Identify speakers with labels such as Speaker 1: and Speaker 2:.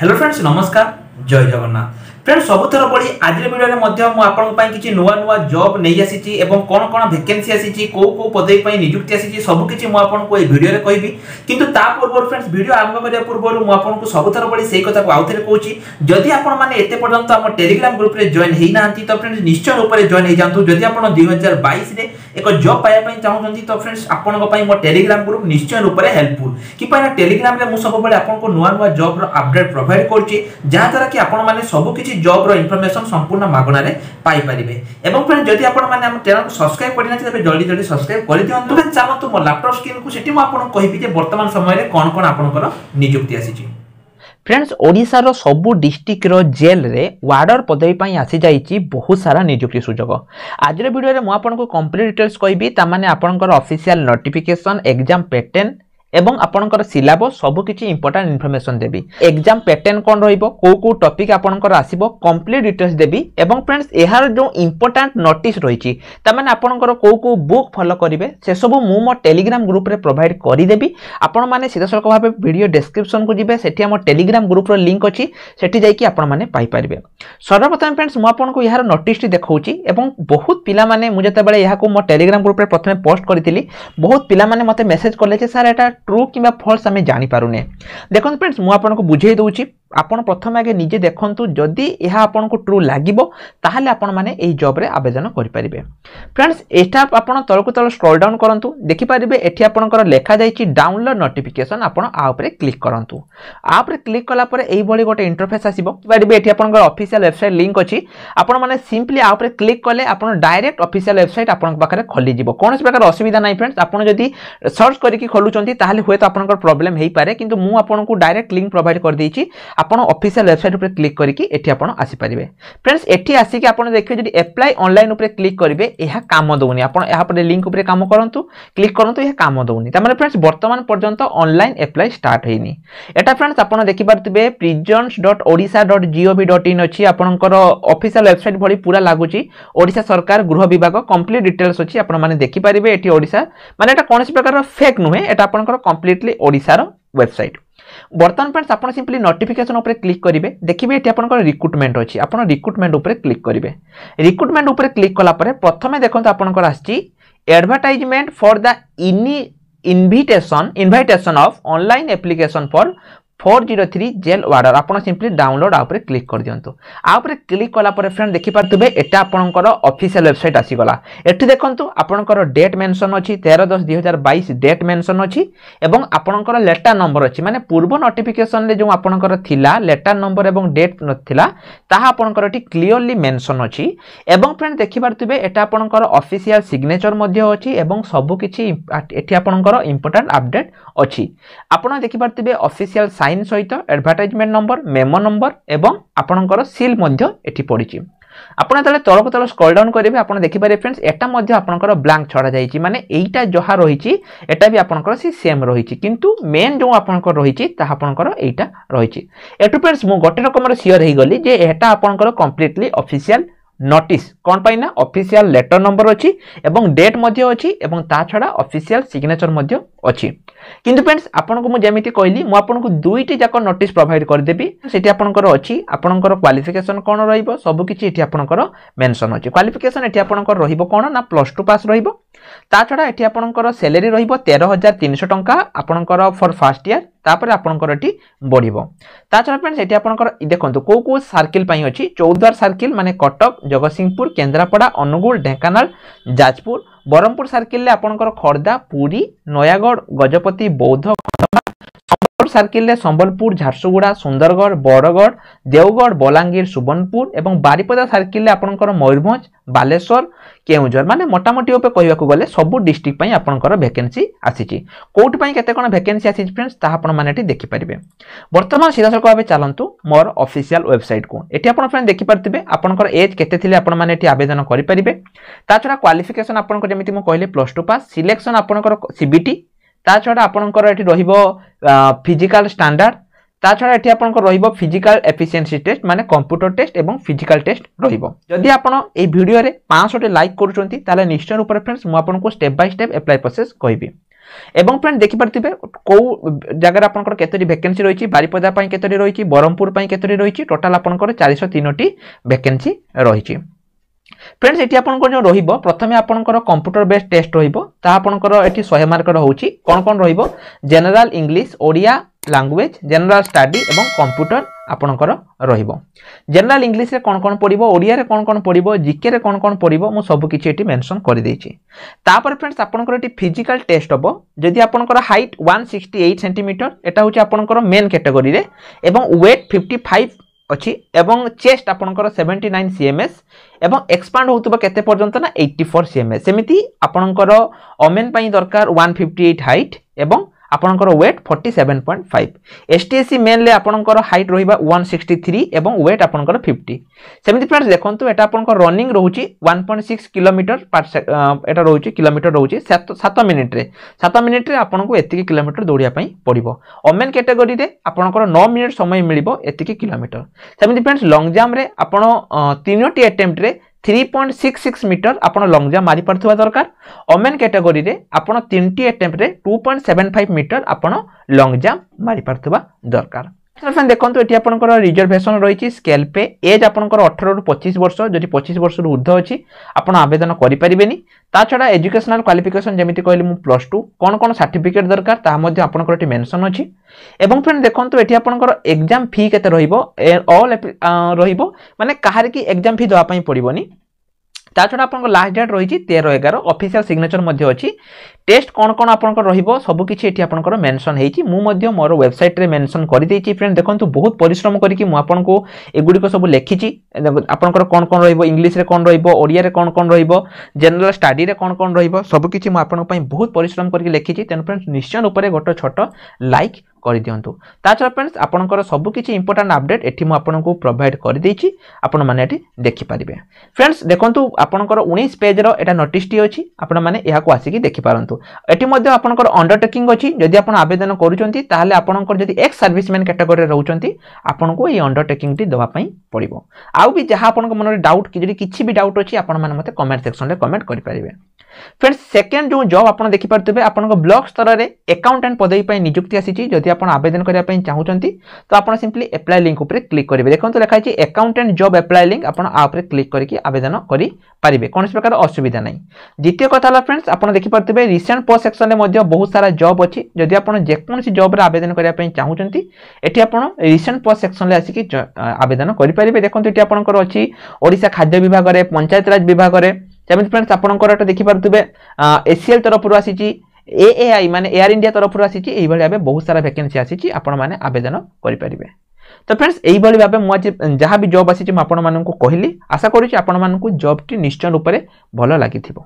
Speaker 1: hello friends নমস্কার জয় Jagannath friend সবুথর ভি আজ ভিডিওরে মধ্যে মু আপনার কিছু নূয়া নূয়া জব নেই আসিছি এবং কোন কোন ভ্যাকেন্সি আসিছি কেউ কেউ পদবী পাই নিযুক্তি আসিছি সবু কিছু মু আপনাকে এই ভিডিওরে কইবি কিন্তু তা পূর্ব ফ্রেন্ডস ভিডিও আরম্ভ করিয়া পূর্বরু মু আপনাকে সবুথর ভি সেই কথা আউথরে কইছি যদি আপন মানে এতে পর্যন্ত আমার টেলিগ্রাম গ্রুপরে জয়েন হেই নাহান্তি তো ফ্রেন্ডস নিশ্চয় উপরে জয়েন হেই যান্তু যদি আপন 2022 রে ଏକ ଜବ୍ ପାଇବା ପାଇଁ ଚାହୁଁଛନ୍ତି ତ ଫ୍ରେଣ୍ଡସ୍ ଆପଣଙ୍କ ପାଇଁ ମୋ ଟେଲିଗ୍ରାମ ଗ୍ରୁପ୍ ନିଶ୍ଚୟ ରୂପରେ ହେଲ୍ପଫୁଲ୍ କିମ୍ବା ଟେଲିଗ୍ରାମରେ ମୁଁ ସବୁବେଳେ ଆପଣଙ୍କୁ ନୂଆ ନୂଆ ଜବ୍ର ଅପଡେଟ୍ ପ୍ରୋଭାଇଡ୍ କରୁଛି ଯାହାଦ୍ୱାରା କି ଆପଣମାନେ ସବୁକିଛି ଜବ୍ର ଇନଫର୍ମେସନ୍ ସମ୍ପୂର୍ଣ୍ଣ ମାଗଣାରେ ପାଇପାରିବେ ଏବଂ ଫ୍ରେଣ୍ଡ ଯଦି ଆପଣମାନେ ଆମ ଚ୍ୟାନେଲକୁ ସବସ୍କ୍ରାଇବ୍ କରିନାହାନ୍ତି ତେବେ ଜଲ୍ଦି ଜଲ୍ଦି ସବସ୍କ୍ରାଇବ୍ କରିଦିଅନ୍ତୁ ଚାଲନ୍ତୁ ମୋ ଲାପଟପ୍ ସ୍କ୍ରିନ୍କୁ ସେଠି ମୁଁ ଆପଣଙ୍କୁ କହିବି ଯେ ବର୍ତ୍ତମାନ ସମୟରେ କ'ଣ କ'ଣ ଆପଣଙ୍କର ନିଯୁକ୍ତି ଆସିଛି ଫ୍ରେଣ୍ଡସ୍ ଓଡ଼ିଶାର ସବୁ ଡିଷ୍ଟ୍ରିକ୍ଟର ଜେଲ୍ରେ ୱାର୍ଡ଼ର ପଦବୀ ପାଇଁ ଆସିଯାଇଛି ବହୁତ ସାରା ନିଯୁକ୍ତି ସୁଯୋଗ ଆଜିର ଭିଡ଼ିଓରେ ମୁଁ ଆପଣଙ୍କୁ କମ୍ପ୍ଲିଟ୍ ଡିଟେଲ୍ସ କହିବି ତାମାନେ ଆପଣଙ୍କର ଅଫିସିଆଲ୍ ନୋଟିଫିକେସନ୍ ଏକ୍ଜାମ୍ ପେଟେଣ୍ଟ এবং আপনার সিলাবস সবুকিছি ইম্পর্টাট ইনফরমেসন দেবি এক্সাম প্যাটর্ন কম রহব কেউ কেউ টপিক আপনার আসব কমপ্লিট ডিটেলস দেবি এবং ফ্রেন্ডস এর যে ইম্পর্টাট নোটিস রয়েছে তাহলে আপনার কেউ কেউ বুক ফলো করবে সেসব মু মো টেলিগ্রাম গ্রুপে প্রোভাইড করিদেবি আপন মানে সিধাসলখ ভাবে ভিডিও ডেসক্রিপশন কু যাবে সেটি আমার টেলিগ্রাম গ্রুপর লিঙ্ক অছি সেটি যাই আপন মানে পাইপারে সর্বপ্রথমে ফ্রেন্ডস মু আপনার এর নোটিসটি দেখাউছি এবং বহুত পিলা মানে মু যেতবে এখন মো টেলিগ্রাম গ্রুপে প্রথমে পোস্ট করি বহুত পিলা মানে মতো মেসেজ কলে যে স্যার এটা ट्रु कि फल्स आम जापर देखते फ्रेंड्स मुझे बुझे दूसरी ଆପଣ ପ୍ରଥମେ ଆଗେ ନିଜେ ଦେଖନ୍ତୁ ଯଦି ଏହା ଆପଣଙ୍କୁ ଟ୍ରୁ ଲାଗିବ ତାହେଲେ ଆପଣମାନେ ଏହି ଜବ୍ରେ ଆବେଦନ କରିପାରିବେ ଫ୍ରେଣ୍ଡସ୍ ଏଠା ଆପଣ ତଳକୁ ତଳ ସ୍କ୍ରଲ୍ ଡାଉନ୍ କରନ୍ତୁ ଦେଖିପାରିବେ ଏଠି ଆପଣଙ୍କର ଲେଖାଯାଇଛି ଡାଉନଲୋଡ୍ ନୋଟିଫିକେସନ୍ ଆପଣ ଆ ଉପରେ କ୍ଲିକ୍ କରନ୍ତୁ ଆ ଉପରେ କ୍ଲିକ୍ କଲା ପରେ ଏଇଭଳି ଗୋଟେ ଇଣ୍ଟରଫେସ୍ ଆସିବ ପାରିବେ ଏଠି ଆପଣଙ୍କର ଅଫିସିଆଲ୍ ୱେବସାଇଟ୍ ଲିଙ୍କ୍ ଅଛି ଆପଣମାନେ ସିମ୍ପଲି ଆ ଉପରେ କ୍ଲିକ୍ କଲେ ଆପଣ ଡାଇରେକ୍ଟ ଅଫିସିଆଲ୍ ୱେବସାଇଟ୍ ଆପଣଙ୍କ ପାଖରେ ଖୋଲିଯିବ କୌଣସି ପ୍ରକାର ଅସୁବିଧା ନାହିଁ ଫ୍ରେଣ୍ଡସ୍ ଆପଣ ଯଦି ସର୍ଚ୍ଚ କରିକି ଖୋଲୁଛନ୍ତି ତାହେଲେ ହୁଏତ ଆପଣଙ୍କର ପ୍ରୋବ୍ଲେମ୍ ହୋଇପାରେ କିନ୍ତୁ ମୁଁ ଆପଣଙ୍କୁ ଡାଇରେକ୍ଟ ଲିଙ୍କ୍ ପ୍ରୋଭାଇଡ଼ କରିଦେଇଛି ଆପଣ ଅଫିସିଆଲ ୱେବସାଇଟ୍ ଉପରେ କ୍ଲିକ୍ କରିକି ଏଠି ଆପଣ ଆସିପାରିବେ ଫ୍ରେଣ୍ଡସ୍ ଏଠି ଆସିକି ଆପଣ ଦେଖିବେ ଯଦି ଆପ୍ଲାଏ ଅନଲାଇନ୍ ଉପରେ କ୍ଲିକ୍ କରିବେ ଏହା କାମ ଦେଉନି ଆପଣ ଏହା ପରେ ଲିଙ୍କ୍ ଉପରେ କାମ କରନ୍ତୁ କ୍ଲିକ୍ କରନ୍ତୁ ଏହା କାମ ଦେଉନି ତାମାନେ ଫ୍ରେଣ୍ଡସ୍ ବର୍ତ୍ତମାନ ପର୍ଯ୍ୟନ୍ତ ଅନଲାଇନ୍ ଆପ୍ଲାଏ ଷ୍ଟାର୍ଟ ହେଇନି ଏଟା ଫ୍ରେଣ୍ଡସ୍ ଆପଣ ଦେଖିପାରୁଥିବେ prisons dot Odisha dot G O V dot in ଅଛି ଆପଣଙ୍କର ଅଫିସିଆଲ ୱେବସାଇଟ୍ ଭଳି ପୁରା ଲାଗୁଛି ଓଡ଼ିଶା ସରକାର ଗୃହ ବିଭାଗ କମ୍ପ୍ଲିଟ୍ ଡିଟେଲ୍ସ ଅଛି ଆପଣମାନେ ଦେଖିପାରିବେ ଏଠି ଓଡ଼ିଶା ମାନେ ଏଟା କୌଣସି ପ୍ରକାର ଫେକ୍ ନୁହେଁ এটা ଆପଣଙ୍କର କମ୍ପ୍ଲିଟଲି ଓଡ଼ିଶାର ওয়েবসাইট বর্তমান ফ্রেন্ডস আপনার সিম্পলি নোটিফিকেসন উপরে ক্লিক করবে দেখবে এটি আপনার রিক্রুটমেন্ট অছি আপনার রিক্রুটমেন্ট উপরে ক্লিক করবে রিক্রুটমেন্ট উপরে ক্লিক কলাপরে প্রথমে দেখুন আপনার আসছি অ্যাডভার্টাইজমেন্ট ফর দ্য ইনি invitation invitation of online application for four zero three jail warder আপনার সিম্পলি ডাউনলোড আপরে ক্লিক করে দিও আপরে ক্লিক কলাপরে ফ্রেন্ড দেখিপারে এটা আপনার অফিসিয়াল ওয়েবসাইট আসিগলা এটি দেখুন আপনার ডেট মেনশন অছি তের দশ দুই হাজার বাইশ ডেট মেনশন অছি এবং আপনার লেটার নম্বর অছি মানে পূর্ব নোটিফিকেসনরে যে আপনার লা লেটার নম্বর এবং ডেট নথিলা তাহা আপনার এটি ক্লিওরলি মেনশন অছি এবং ফ্রেন্ড দেখিপারে এটা আপনার অফিসিয়াল সিগনেচর মধ্যে অছি এবং সবুকিছি এটি আপনার ইম্পর্টাট আপডেট অছি আপনার দেখিপারে অফিসিয়াল সাইন সাইন সহিত আডভার্টাইজমেন্ট নম্বর মেমো নম্বর এবং আপনার সিল মধ্য এটি পড়িছে আপনার তাহলে তলকু তল স্কল ডাউন করবে আপনার দেখিপারে ফ্রেন্ডস এটা মধ্যে আপনার ব্লাঙ্ক ছড়া যাই মানে এইটা যা রয়েছে এটা বি আপনার সে সেম রয়েছে কিন্তু মেন যে আপনার রয়েছে তাহা আপনার এইটা রয়েছে এটু ফ্রেন্ডস মু গোটে রকমের সিওর হয়ে গলি যে এটা আপনার কমপ্লিটলি অফিসিয়াল নোটিস কোণ পাই না অফিসিয়াল লেটর নম্বর অছি এবং ডেট মধ্যে অছি এবং তা ছড়া অফিসিয়াল সিগনেচর মধ্যে অছি কিন্তু ফ্রেন্ডস আপনাকে মু যেমিতি কইলি মু আপনাকে দুইটি যাক নোটিস প্রোভাইড করে দেবি সেটি আপনার অছি আপনার কোয়ালিফিকেশন কোণ রহব সবু কিছু এটি আপনার মেনশন অছি কোয়ালিফিকেশন এটি আপনার রহব কোণ না প্লস টু পাস রহব তা ছড়া এটি আপনার স্যালারি রহব তের হাজার তিনশো টঙ্কা আপনার ফর ফার্স্ট ইয়ার তাপরে আপনার এটি বড় তা ছড়া ফ্রেন্ডস এটি আপনার দেখুন কেউ কেউ সার্কেল পাই অছি চৌদ্বার সার্কেল মানে কটক ଜଗତସିଂହପୁର କେନ୍ଦ୍ରାପଡ଼ା ଅନୁଗୁଳ ଢେଙ୍କାନାଳ ଯାଜପୁର ବ୍ରହ୍ମପୁର ସାର୍କିଲ୍ରେ ଆପଣଙ୍କର ଖୋର୍ଦ୍ଧା ପୁରୀ ନୟାଗଡ଼ ଗଜପତି ବୌଦ୍ଧ ସଦର ସାର୍କିଲରେ ସମ୍ବଲପୁର ଝାରସୁଗୁଡ଼ା ସୁନ୍ଦରଗଡ଼ ବରଗଡ଼ ଦେଓଗଡ଼ ବଲାଙ୍ଗୀର ସୁବର୍ଣ୍ଣପୁର ଏବଂ ବାରିପଦା ସାର୍କିଲରେ ଆପଣଙ୍କର ମୟୂରଭଞ୍ଜ ବାଲେଶ୍ୱର କେଉଁଝର ମାନେ ମୋଟାମୋଟି ଉପରେ କହିବାକୁ ଗଲେ ସବୁ ଡିଷ୍ଟ୍ରିକ୍ଟ ପାଇଁ ଆପଣଙ୍କର ଭ୍ୟାକେନ୍ସି ଆସିଛି କୋଉଠି ପାଇଁ କେତେ କ'ଣ ଭ୍ୟାକେନ୍ସି ଆସିଛି ଫ୍ରେଣ୍ଡସ୍ ତାହା ଆପଣମାନେ ଏଠି ଦେଖିପାରିବେ ବର୍ତ୍ତମାନ ସିଧାସଳଖ ଭାବେ ଚାଲନ୍ତୁ ମୋର ଅଫିସିଆଲ ୱେବସାଇଟ୍କୁ ଏଠି ଆପଣ ଫ୍ରେଣ୍ଡ ଦେଖିପାରୁଥିବେ ଆପଣଙ୍କର ଏଜ୍ କେତେ ଥିଲେ ଆପଣମାନେ ଏଠି ଆବେଦନ କରିପାରିବେ ତା ଛଡ଼ା କ୍ୱାଲିଫିକେସନ୍ ଆପଣଙ୍କର ଯେମିତି ମୁଁ କହିଲି ପ୍ଲସ୍ ଟୁ ପାସ୍ ସିଲେକ୍ସନ୍ ଆପଣଙ୍କର ସିବିଟି ତା ଛଡ଼ା ଆପଣଙ୍କର ଏଠି ରହିବ ଫିଜିକାଲ ଷ୍ଟାଣ୍ଡାର୍ଡ଼ ତା ଛଡ଼ା ଏଠି ଆପଣଙ୍କର ରହିବ ଫିଜିକାଲ ଏଫିସିଏନ୍ସି ଟେଷ୍ଟ ମାନେ କମ୍ପ୍ୟୁଟର ଟେଷ୍ଟ ଏବଂ ଫିଜିକାଲ ଟେଷ୍ଟ ରହିବ ଯଦି ଆପଣ ଏଇ ଭିଡ଼ିଓରେ ପାଞ୍ଚଶହଟି ଲାଇକ୍ କରୁଛନ୍ତି ତାହେଲେ ନିଶ୍ଚୟ ରୂପରେ ଫ୍ରେଣ୍ଡସ୍ ମୁଁ ଆପଣଙ୍କୁ step by step apply process କହିବି ଏବଂ ଫ୍ରେଣ୍ଡ এবং କେଉଁ ଜାଗାରେ ଆପଣଙ୍କର କେତୋଟି ଭେକେନ୍ସି ରହିଛି ବାରିପଦା ପାଇଁ କେତୋଟି ରହିଛି রয়েছে ପାଇଁ କେତୋଟି ରହିଛି টোটাল ଆପଣଙ୍କର ଚାରିଶହ ତିନୋଟି ଭେକେନ୍ସି ରହିଛି ফ্রেন্ডস এটি আপনার যে রহব প্রথমে আপনার কম্পুটর বেস টেস্ট রহব তা আপনার এটি শহে মার্কর হচ্ছে কোণ কোণ রহব general English Odia language general study ଏବଂ କମ୍ପ୍ୟୁଟର ଆପଣଙ୍କର ରହିବ ଜେନେରାଲ୍ ଇଂଲିଶରେ କ'ଣ କ'ଣ ପଡ଼ିବ ଓଡ଼ିଆରେ କ'ଣ କ'ଣ ପଡ଼ିବ ଜିକେରେ କ'ଣ କ'ଣ ପଡ଼ିବ ମୁଁ ସବୁକିଛି ଏଠି ମେନସନ୍ କରିଦେଇଛି ତାପରେ ଫ୍ରେଣ୍ଡସ୍ ଆପଣଙ୍କର ଏଠି ଫିଜିକାଲ୍ ଟେଷ୍ଟ ହେବ ଯଦି ଆପଣଙ୍କର height one sixty eight centimetre ଏଇଟା ହେଉଛି ଆପଣଙ୍କର ମେନ୍ କ୍ୟାଟେଗୋରିରେ ଏବଂ ୱେଟ୍ ଫିଫ୍ଟି ଫାଇଭ୍ ଅଛି ଏବଂ ଚେଷ୍ଟ ଆପଣଙ୍କର seventy nine C M S ଏବଂ ଏକ୍ସପାଣ୍ଡ ହେଉଥିବ କେତେ ପର୍ଯ୍ୟନ୍ତ ନା eighty four C M S ସେମିତି ଆପଣଙ୍କର ଓମେନ୍ ପାଇଁ ଦରକାର ୱାନ୍ ଫିଫ୍ଟି ଏଇଟ୍ ହାଇଟ୍ ଏବଂ ଆପଣଙ୍କର weight forty seven point five S T S C ମେନ୍ରେ ଆପଣଙ୍କର ହାଇଟ୍ ରହିବା ୱାନ୍ ସିକ୍ସଟି ଥ୍ରୀ ଏବଂ ୱେଟ୍ ଆପଣଙ୍କର ଫିଫ୍ଟି ସେମିତି ଫ୍ରେଣ୍ଡସ୍ ଦେଖନ୍ତୁ ଏଇଟା ଆପଣଙ୍କର ରନିଂ ରହୁଛି ୱାନ୍ ପଏଣ୍ଟ ସିକ୍ସ କିଲୋମିଟର ଏଇଟା ରହୁଛି କିଲୋମିଟର ରହୁଛି ସାତ ମିନିଟ୍ରେ ସାତ ମିନିଟ୍ରେ ଆପଣଙ୍କୁ ଏତିକି କିଲୋମିଟର ଦୌଡ଼ିବା ପାଇଁ ପଡ଼ିବ ଓମେନ୍ କ୍ୟାଟେଗୋରୀରେ ଆପଣଙ୍କର ନଅ ମିନିଟ୍ ସମୟ ମିଳିବ ଏତିକି କିଲୋମିଟର ସେମିତି ଫ୍ରେଣ୍ଡସ୍ ଲଙ୍ଗ୍ ଜାମ୍ପରେ ଆପଣ ତିନୋଟି ଆଟେମ୍ପ୍ଟରେ three point six six metre আপনার লং জাম্প মারি পারুবা দরকার অমেন ক্যাটেগোরিরে আপনার তিনটি আটেম্পটে two point seven five metre আপনার লং জাম্প মারি পারুবা দরকার ফ্রেন্ড দেখুন এটি আপনার রিজর্ভেসন রয়েছে স্কেল পে এজ আপনার অঠর রু পঁচিশ বর্ষ যদি পঁচিশ বর্ষর ঊর্ধ্ব অছি আপনার আবেদন করে পারবে তাছাড়া এজুকেশনাল কোয়ালিফিকেসন যেমি কহিলি মু প্লস টু কোণ কোণ সার্টিফিকেট দরকার তাহা মধ্যে আপনার এটি মেনশন অছি এবং ফ্রেন্ড দেখুন এটি আপনার এক্সাম ফি কেতে রহব অল রহব মানে কাহারি এক্সাম ফি দেওয়া পড়বনি তা ছড়া আপনার লাস্ট ডেট রয়েছে তের এগার অফিসিয়াল সিগনেচর মধ্যে অছি টেস্ট কোণ কোণ আপনার রহব সবুকিছি এটি আপনার মেনশন হয়েছি মু মোর ওয়েবসাইট্রে মেনশন করে দিয়েছি ফ্রেন্ড দেখুন বহুত পরিশ্রম করি মু আপনার এগুড়ি সব লেখিছি আপনার কোণ কোণ রহব ইংলিশে কোণ রহব ওড়িয়ার কোণ কোণ রহব জেনারেল স্টাডিরে কোণ কোণ রহব সবুকিছি মু আপনার বহুত পরিশ্রম করি লেখিছি তেমন ফ্রেন্ড নিশ্চয় উপরে গোটে ছোট লাইক କରିଦିଅନ୍ତୁ ତା ଛଡ଼ା ଫ୍ରେଣ୍ଡସ୍ ଆପଣଙ୍କର ସବୁ କିଛି ଇମ୍ପୋର୍ଟାଣ୍ଟ ଅପଡ଼େଟ୍ ଏଠି ମୁଁ ଆପଣଙ୍କୁ ପ୍ରୋଭାଇଡ଼ କରିଦେଇଛି ଆପଣମାନେ ଏଠି ଦେଖିପାରିବେ ଫ୍ରେଣ୍ଡସ୍ ଦେଖନ୍ତୁ ଆପଣଙ୍କର ଉଣେଇଶ ପେଜ୍ର ଏଇଟା ନୋଟିସ୍ଟି ଅଛି ଆପଣମାନେ ଏହାକୁ ଆସିକି ଦେଖିପାରନ୍ତୁ ଏଠି ମଧ୍ୟ ଆପଣଙ୍କର ଅଣ୍ଡରଟେକିଂ ଅଛି ଯଦି ଆପଣ ଆବେଦନ କରୁଛନ୍ତି ତାହେଲେ ଆପଣଙ୍କର ଯଦି ଏକ୍ସ ସର୍ଭିସମ୍ୟାନ୍ କ୍ୟାଟେଗୋରୀରେ ରହୁଛନ୍ତି ଆପଣଙ୍କୁ ଏହି ଅଣ୍ଡରଟେକିଂଟି ଦେବା ପାଇଁ পড়ব আউ বি যা আপনার মনে ডাউট কি যদি কিছু বি ডাউট অছি আপনার মতো কমেন্ট সেকশনরে কমেন্ট করে পারবে ফ্রেন্ডস সেকেন্ড যে জব আপনার দেখিপারে আপনার ব্লক স্তরের একাউন্টাট পদবী নিযুক্তি আসিছে যদি আপনার আবেদন করা চাহুমান তো আপনার সিম্পলি এপ্লাই লিঙ্ক উপরে ক্লিক করবে দেখুন লেখা হয়েছে একাউন্টাট জব এপ্লাই লিঙ্ক আপনার আ উপরে ক্লিক করি আবেদন করে পারে কোণী প্রকার অসুবিধা নাই দ্বিতীয় কথা হল ফ্রেন্ডস আপনার দেখিপারে রিসেন্ট পোস্ট সেকশনরে বহু সারা জব অছি যদি আপনার যেকোন জব্রে আবেদন করা চাহুমান এটি আপনার রিসেন্ট পোস্ট সেকশনরে আসিকি আবেদন করে পারিবে দেখন্তু এটি আপনার অছি ওড়িশা খাদ্য বিভাগে পঞ্চায়েতরাজ বিভাগে যেমন ফ্রেন্ডস আপনার এটা দেখিপারে এসিএল তরফর আসিছি এএআই মানে এয়ার ইন্ডিয়া তরফর আসিছি এইভাবে ভাবে বহু সারা ভ্যাকেন্সি আসিছি আপন মানে আবেদন করিপারিবে তো ফ্রেন্ডস এইভাবে ভাবে মু আজ যা বি জব আসিছি মু আপনার কহিলি আশা করুছি আপনার জবটি নিশ্চয় রূপে ভালো লাগিথিব